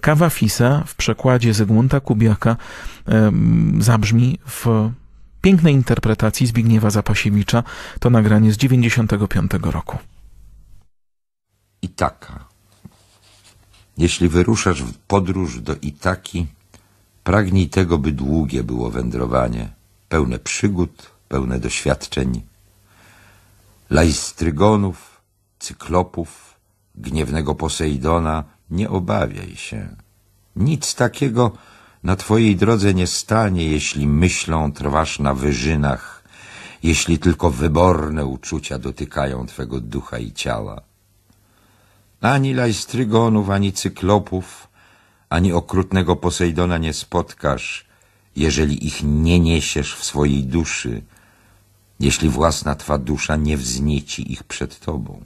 Kawa Fisa w przekładzie Zygmunta Kubiaka zabrzmi w pięknej interpretacji Zbigniewa Zapasiewicza. To nagranie z 95 roku. Itaka. Jeśli wyruszasz w podróż do Itaki, pragnij tego, by długie było wędrowanie, pełne przygód, pełne doświadczeń. Lajstrygonów, cyklopów, gniewnego Posejdona – nie obawiaj się. Nic takiego na twojej drodze nie stanie, jeśli myślą trwasz na wyżynach, jeśli tylko wyborne uczucia dotykają twego ducha i ciała. Ani lajstrygonów, ani cyklopów, ani okrutnego Posejdona nie spotkasz, jeżeli ich nie niesiesz w swojej duszy, jeśli własna twa dusza nie wznieci ich przed tobą.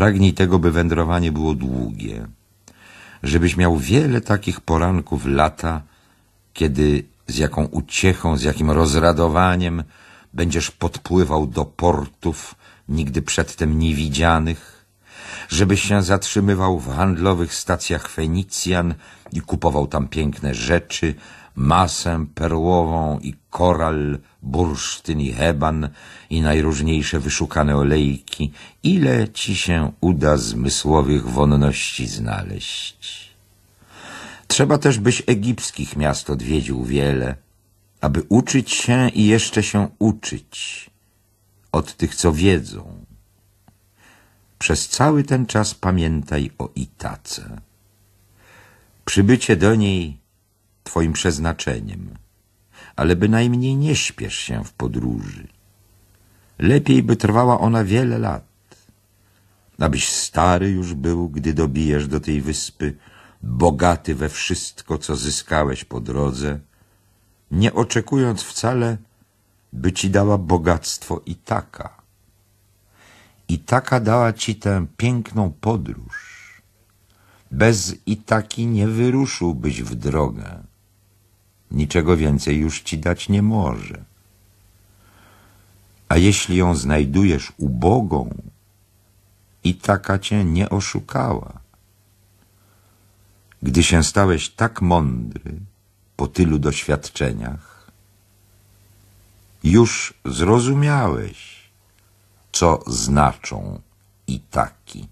Pragnij tego, by wędrowanie było długie, żebyś miał wiele takich poranków lata, kiedy z jaką uciechą, z jakim rozradowaniem będziesz podpływał do portów nigdy przedtem niewidzianych, żebyś się zatrzymywał w handlowych stacjach Fenicjan i kupował tam piękne rzeczy, masę perłową i koral, bursztyn i heban i najróżniejsze wyszukane olejki, ile ci się uda zmysłowych wonności znaleźć. Trzeba też, byś egipskich miast odwiedził wiele, aby uczyć się i jeszcze się uczyć od tych, co wiedzą przez cały ten czas pamiętaj o Itace. Przybycie do niej twoim przeznaczeniem, ale bynajmniej nie śpiesz się w podróży. Lepiej by trwała ona wiele lat, abyś stary już był, gdy dobijesz do tej wyspy, bogaty we wszystko, co zyskałeś po drodze, nie oczekując wcale, by ci dała bogactwo i taka i taka dała ci tę piękną podróż. Bez i taki nie wyruszyłbyś w drogę. Niczego więcej już ci dać nie może. A jeśli ją znajdujesz ubogą, i taka cię nie oszukała. Gdy się stałeś tak mądry po tylu doświadczeniach, już zrozumiałeś, co znaczą i taki.